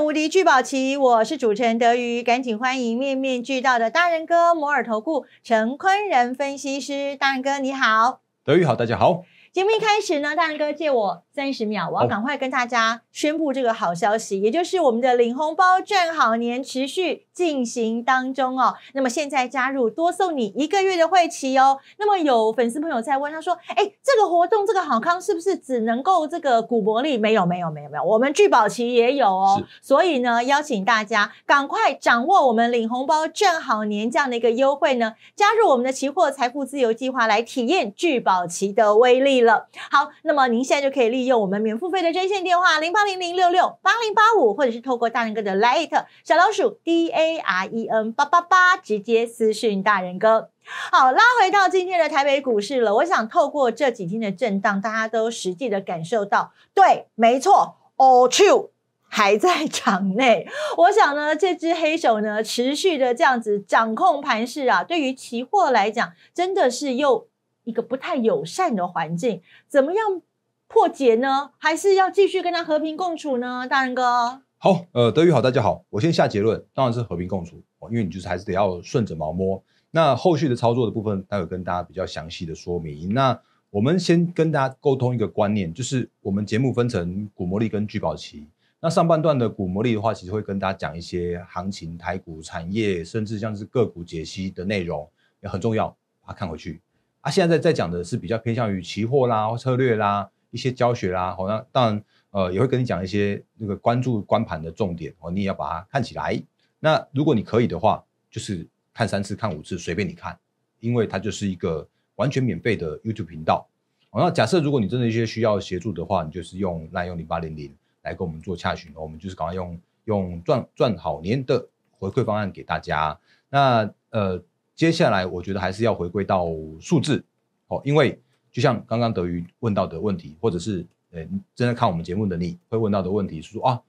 无敌聚宝奇，我是主持人德瑜，赶紧欢迎面面俱到的大人哥摩尔投顾陈坤仁分析师，大人哥你好，德瑜好，大家好。节目一开始呢，大仁哥借我三十秒，我要赶快跟大家宣布这个好消息，也就是我们的领红包赚好年持续进行当中哦。那么现在加入多送你一个月的会期哦。那么有粉丝朋友在问他说：“哎，这个活动这个好康是不是只能够这个古博利？没有没有没有没有，我们聚宝旗也有哦。所以呢，邀请大家赶快掌握我们领红包赚好年这样的一个优惠呢，加入我们的期货财富自由计划来体验聚宝旗的威力。”了好，那么您现在就可以利用我们免付费的专线电话零八零零六六八零八五，或者是透过大人哥的 Light 小老鼠 D A R E N 八八八直接私讯大人哥。好，拉回到今天的台北股市了，我想透过这几天的震荡，大家都实际的感受到，对，没错，O T U 还在场内。我想呢，这只黑手呢，持续的这样子掌控盘势啊，对于期货来讲，真的是又。一个不太友善的环境，怎么样破解呢？还是要继续跟他和平共处呢？大人哥，好，呃，德宇好，大家好，我先下结论，当然是和平共处哦，因为你就是还是得要顺着毛摸。那后续的操作的部分，待会跟大家比较详细的说明。那我们先跟大家沟通一个观念，就是我们节目分成股魔力跟聚宝期。那上半段的股魔力的话，其实会跟大家讲一些行情、台股产业，甚至像是个股解析的内容，也很重要。把它看回去。啊，现在在讲的是比较偏向于期货啦、策略啦、一些教学啦，好，那当然，呃，也会跟你讲一些那个关注关盘的重点，哦，你也要把它看起来。那如果你可以的话，就是看三次、看五次，随便你看，因为它就是一个完全免费的 YouTube 频道。好，那假设如果你真的一些需要协助的话，你就是用耐用零八零零来跟我们做洽询，我们就是赶快用用赚赚好年的回馈方案给大家。那呃。接下来，我觉得还是要回归到数字，哦，因为就像刚刚德瑜问到的问题，或者是呃，正在看我们节目的你会问到的问题是说啊，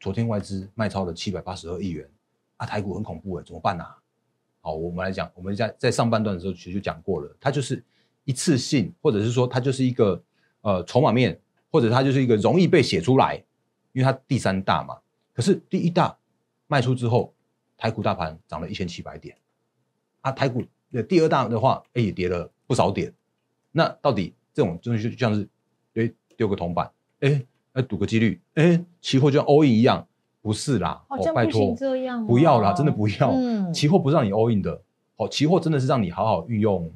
昨天外资卖超了七百八十二亿元，啊，台股很恐怖哎，怎么办啊？好，我们来讲，我们在在上半段的时候其实就讲过了，它就是一次性，或者是说它就是一个呃筹码面，或者它就是一个容易被写出来，因为它第三大嘛，可是第一大卖出之后，台股大盘涨了一千七百点。啊，台股的第二大的话，哎也跌了不少点，那到底这种东西就像是哎丢个铜板，哎来赌个几率，哎期货就像 all in 一样，不是啦，哦，拜托，不要啦，真的不要，期货不是让你 all in 的，哦，期货真的是让你好好运用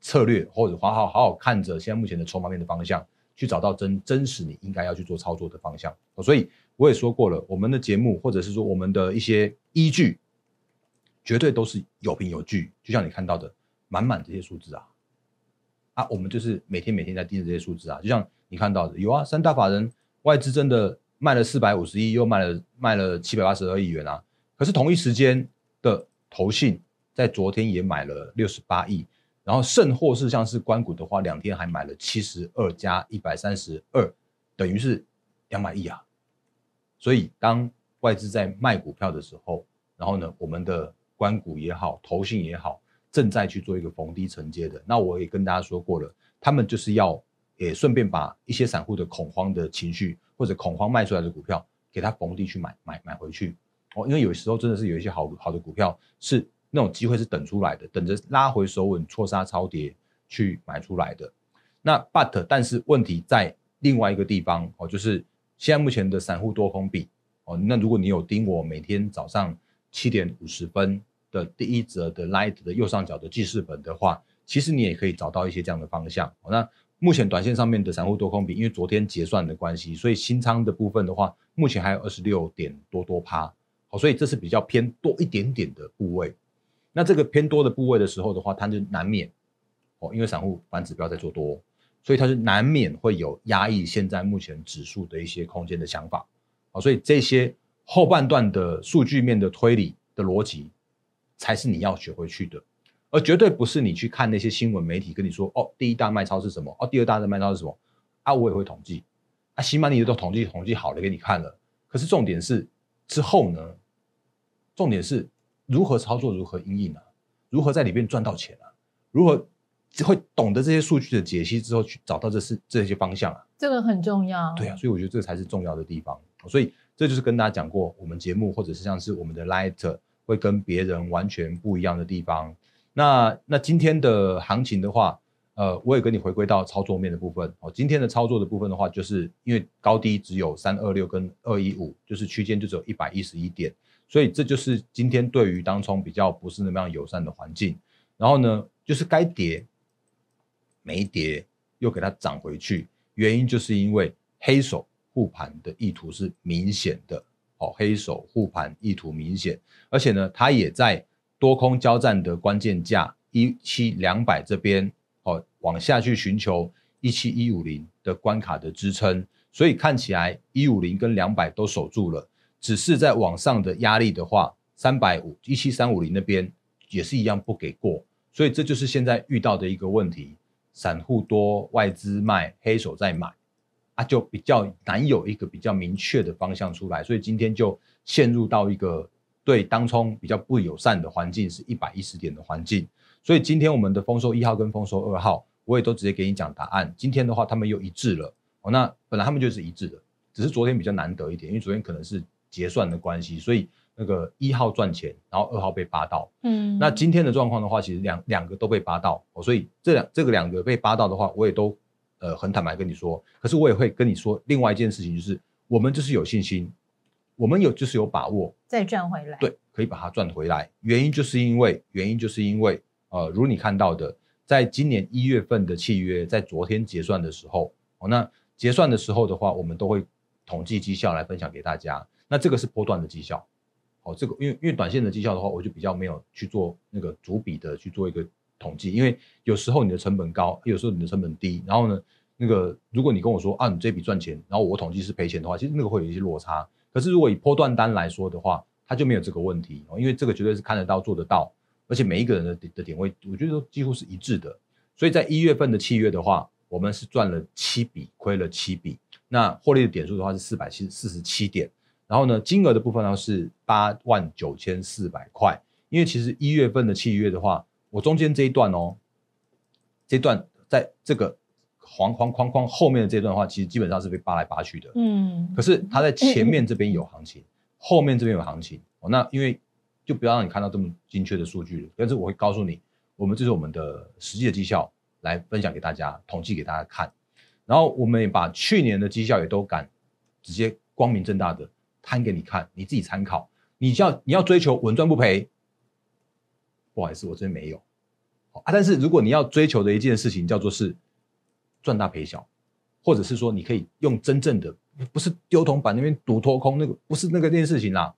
策略，或者好好好好看着现在目前的筹码面的方向，去找到真真实你应该要去做操作的方向。所以我也说过了，我们的节目或者是说我们的一些依据。绝对都是有凭有据，就像你看到的，满满这些数字啊，啊，我们就是每天每天在盯着这些数字啊，就像你看到的，有啊，三大法人外资真的卖了四百五十亿，又卖了卖了七百八十二亿元啊，可是同一时间的投信在昨天也买了六十八亿，然后甚或是像是关股的话，两天还买了七十二加一百三十二，等于是两百亿啊，所以当外资在卖股票的时候，然后呢，我们的。关股也好，投信也好，正在去做一个逢低承接的。那我也跟大家说过了，他们就是要也顺便把一些散户的恐慌的情绪或者恐慌卖出来的股票，给他逢低去买买买回去。哦，因为有时候真的是有一些好好的股票是那种机会是等出来的，等着拉回手稳错杀超跌去买出来的。那 but 但是问题在另外一个地方哦，就是现在目前的散户多空比哦，那如果你有盯我每天早上七点五十分。的第一则的 Light 的右上角的记事本的话，其实你也可以找到一些这样的方向。那目前短线上面的散户多空比，因为昨天结算的关系，所以新仓的部分的话，目前还有二十六点多多趴。好，所以这是比较偏多一点点的部位。那这个偏多的部位的时候的话，它就难免哦，因为散户反指标在做多，所以它是难免会有压抑现在目前指数的一些空间的想法。好，所以这些后半段的数据面的推理的逻辑。才是你要学回去的，而绝对不是你去看那些新闻媒体跟你说哦，第一大卖超是什么？哦，第二大的卖超是什么？啊，我也会统计，啊，起码你都统计统计好了给你看了。可是重点是之后呢？重点是如何操作，如何应用呢？如何在里面赚到钱啊？如何会懂得这些数据的解析之后去找到这是这些方向啊？这个很重要。对啊，所以我觉得这才是重要的地方。所以这就是跟大家讲过，我们节目或者是像是我们的 Light。会跟别人完全不一样的地方。那那今天的行情的话，呃，我也跟你回归到操作面的部分。哦，今天的操作的部分的话，就是因为高低只有三二六跟二一五，就是区间就只有一百一十一点，所以这就是今天对于当冲比较不是那么样友善的环境。然后呢，就是该跌没跌，又给它涨回去，原因就是因为黑手护盘的意图是明显的。黑手护盘意图明显，而且呢，它也在多空交战的关键价一七两百这边哦，往下去寻求一七一五零的关卡的支撑，所以看起来一五零跟两百都守住了，只是在往上的压力的话，三百五一七三五零那边也是一样不给过，所以这就是现在遇到的一个问题：散户多，外资卖，黑手在买。啊，就比较难有一个比较明确的方向出来，所以今天就陷入到一个对当冲比较不友善的环境，是一百一十点的环境。所以今天我们的丰收一号跟丰收二号，我也都直接给你讲答案。今天的话，他们又一致了。哦，那本来他们就是一致的，只是昨天比较难得一点，因为昨天可能是结算的关系，所以那个一号赚钱，然后二号被扒到。嗯，那今天的状况的话，其实两两个都被扒到。哦，所以这两这个两个被扒到的话，我也都。呃，很坦白跟你说，可是我也会跟你说另外一件事情，就是我们就是有信心，我们有就是有把握再赚回来，对，可以把它赚回来。原因就是因为，原因就是因为，呃，如你看到的，在今年一月份的契约，在昨天结算的时候，哦，那结算的时候的话，我们都会统计绩效来分享给大家。那这个是波段的绩效，哦，这个因为因为短线的绩效的话，我就比较没有去做那个逐笔的去做一个。统计，因为有时候你的成本高，有时候你的成本低。然后呢，那个如果你跟我说啊，你这笔赚钱，然后我统计是赔钱的话，其实那个会有一些落差。可是如果以破断单来说的话，它就没有这个问题哦，因为这个绝对是看得到、做得到，而且每一个人的的点位，我觉得都几乎是一致的。所以在一月份的契约的话，我们是赚了七笔，亏了七笔。那获利的点数的话是四百七四十七点，然后呢，金额的部分呢是八万九千四百块。因为其实一月份的契约的话，我中间这一段哦，这段在这个黄黄框框后面的这段话，其实基本上是被扒来扒去的。嗯。可是它在前面这边有行情，后面这边有行情。哦，那因为就不要让你看到这么精确的数据了。但是我会告诉你，我们这是我们的实际的绩效来分享给大家，统计给大家看。然后我们也把去年的绩效也都敢直接光明正大的摊给你看，你自己参考。你要你要追求稳赚不赔。不好意思，我这边没有。啊，但是如果你要追求的一件事情叫做是赚大赔小，或者是说你可以用真正的不是丢铜板那边赌脱空那个不是那个件事情啦。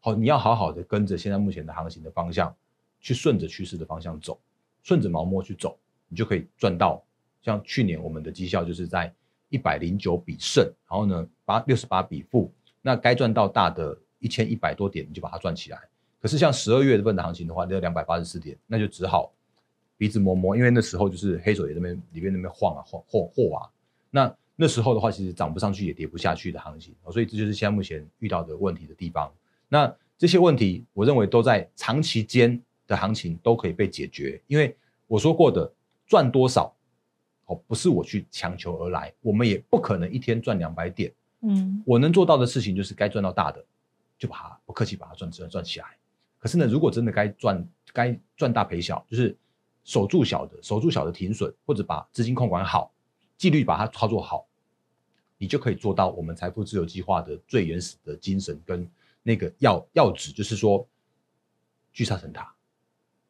好，你要好好的跟着现在目前的行情的方向，去顺着趋势的方向走，顺着毛摸去走，你就可以赚到像去年我们的绩效就是在一百零九比胜，然后呢八六十八比负，那该赚到大的一千一百多点，你就把它赚起来。可是像十二月份的行情的话，要两百八十四点，那就只好鼻子摸摸，因为那时候就是黑手也那边、里面那边晃啊晃、晃晃啊。那那时候的话，其实涨不上去也跌不下去的行情所以这就是现在目前遇到的问题的地方。那这些问题，我认为都在长期间的行情都可以被解决，因为我说过的赚多少哦，不是我去强求而来，我们也不可能一天赚两百点。嗯，我能做到的事情就是该赚到大的，就把它不客气把它赚赚赚起来。可是呢，如果真的该赚，该赚大赔小，就是守住小的，守住小的停损，或者把资金控管好，纪律把它操作好，你就可以做到我们财富自由计划的最原始的精神跟那个要要旨，就是说聚沙成塔，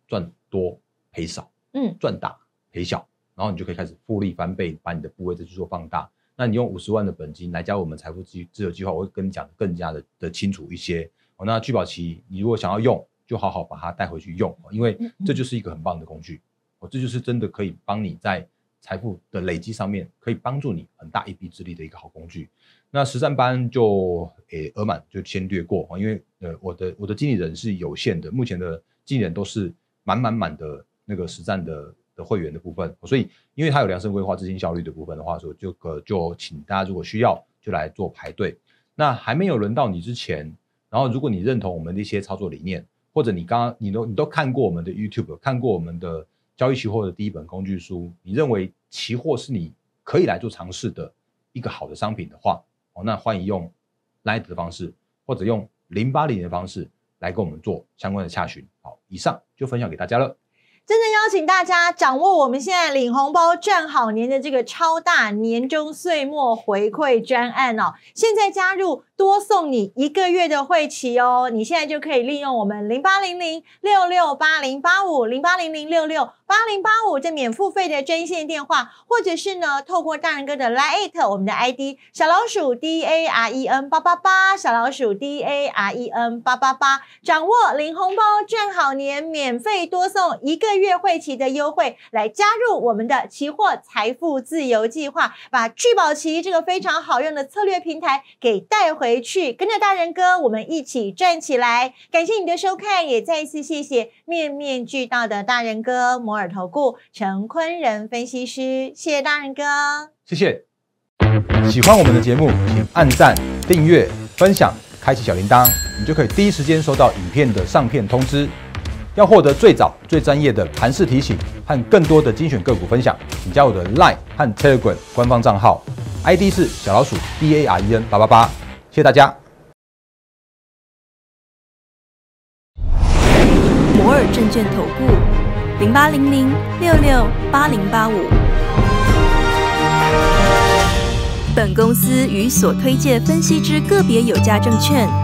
赚多赔少，嗯，赚大赔小，然后你就可以开始复利翻倍，把你的部位再去做放大。那你用五十万的本金来加我们财富自自由计划，我会跟你讲更加的的清楚一些。那聚宝期，你如果想要用，就好好把它带回去用，因为这就是一个很棒的工具。哦，这就是真的可以帮你在财富的累积上面，可以帮助你很大一臂之力的一个好工具。那实战班就诶额满就先略过因为呃我的我的经理人是有限的，目前的经理人都是满满满的那个实战的的会员的部分，所以因为它有量身规划资金效率的部分的话，所以就可就请大家如果需要就来做排队。那还没有轮到你之前。然后，如果你认同我们的一些操作理念，或者你刚刚你都你都看过我们的 YouTube，看过我们的交易期货的第一本工具书，你认为期货是你可以来做尝试的一个好的商品的话，哦，那欢迎用 Live 的方式或者用零八零的方式来跟我们做相关的洽询。好，以上就分享给大家了。真的邀请大家掌握我们现在领红包赚好年的这个超大年终岁末回馈专案哦！现在加入多送你一个月的会期哦！你现在就可以利用我们零八零零六六八零八五零八零零六六八零八五这免付费的专线电话，或者是呢透过大仁哥的 l i 特 e 我们的 ID 小老鼠 D A R E N 八八八小老鼠 D A R E N 八八八掌握领红包赚好年，免费多送一个。月会期的优惠来加入我们的期货财富自由计划，把聚宝期这个非常好用的策略平台给带回去。跟着大人哥，我们一起赚起来！感谢你的收看，也再一次谢谢面面俱到的大人哥摩尔投顾陈坤仁分析师，谢谢大人哥，谢谢。喜欢我们的节目，请按赞、订阅、分享、开启小铃铛，你就可以第一时间收到影片的上片通知。要获得最早、最专业的盘势提醒和更多的精选个股分享，请加我的 LINE 和 Telegram 官方账号，ID 是小老鼠 D A R E N 八八八。谢谢大家。摩尔证券投顾零八零零六六八零八五。本公司与所推荐分析之个别有价证券。